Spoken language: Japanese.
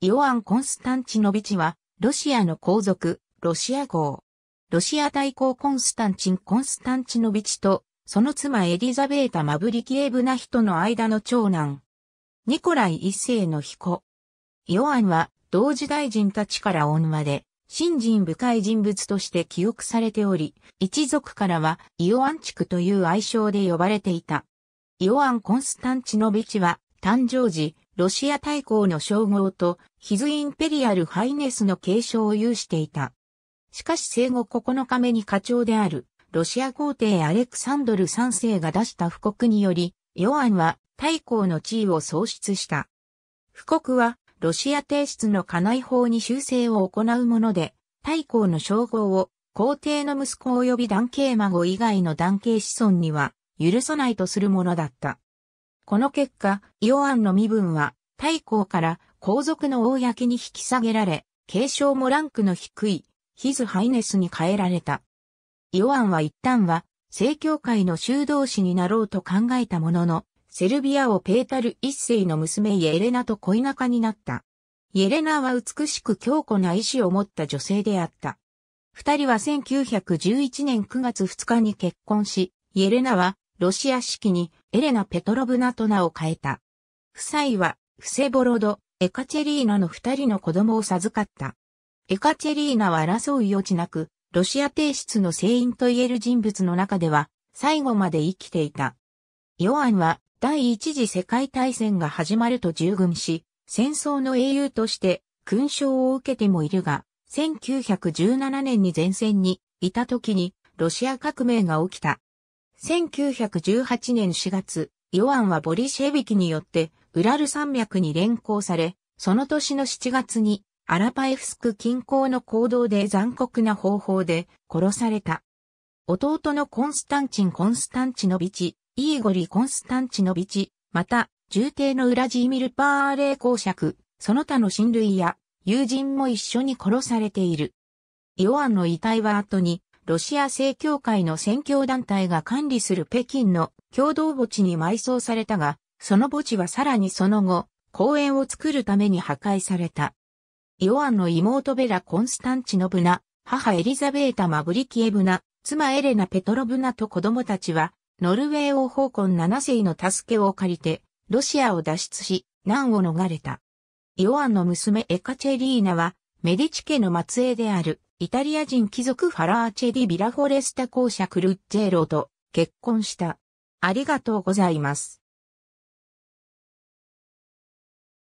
イオアン・コンスタンチノビチは、ロシアの皇族、ロシア号。ロシア大公コンスタンチン・コンスタンチノビチと、その妻エリザベータ・マブリキエブナヒとの間の長男。ニコライ一世の彦。イオアンは、同時代人たちから恩まで、新人深い人物として記憶されており、一族からは、イオアン地区という愛称で呼ばれていた。イオアン・コンスタンチノビチは、誕生時、ロシア大公の称号と、ヒズインペリアルハイネスの継承を有していた。しかし生後9日目に課長である、ロシア皇帝アレクサンドル3世が出した布告により、ヨアンは大公の地位を喪失した。布告は、ロシア提出の家内法に修正を行うもので、大公の称号を皇帝の息子及び男系孫以外の男系子孫には許さないとするものだった。この結果、ヨアンの身分は大公から皇族の公に引き下げられ、継承もランクの低い、ヒズハイネスに変えられた。ヨアンは一旦は、正教会の修道士になろうと考えたものの、セルビアをペータル一世の娘イエレナと恋仲になった。イエレナは美しく強固な意志を持った女性であった。二人は1911年9月2日に結婚し、イエレナはロシア式にエレナ・ペトロブナと名を変えた。夫妻はフセボロド、エカチェリーナの二人の子供を授かった。エカチェリーナは争う余地なく、ロシア帝室の聖員と言える人物の中では、最後まで生きていた。ヨアンは、第一次世界大戦が始まると従軍し、戦争の英雄として勲章を受けてもいるが、1917年に前線にいた時にロシア革命が起きた。1918年4月、ヨアンはボリシェビキによってウラル山脈に連行され、その年の7月にアラパエフスク近郊の行動で残酷な方法で殺された。弟のコンスタンチン・コンスタンチノビチ、イーゴリ・コンスタンチノビチ、また、重帝のウラジーミル・パーレー公爵、その他の親類や友人も一緒に殺されている。イオアンの遺体は後に、ロシア正教会の宣教団体が管理する北京の共同墓地に埋葬されたが、その墓地はさらにその後、公園を作るために破壊された。イオアンの妹ベラ・コンスタンチノブナ、母エリザベータ・マブリキエブナ、妻エレナ・ペトロブナと子供たちは、ノルウェー王奉根7世の助けを借りて、ロシアを脱出し、難を逃れた。イオアンの娘エカチェリーナは、メディチ家の末裔である、イタリア人貴族ファラーチェリ・ビラフォレスタ公爵ルッジェロと結婚した。ありがとうございます。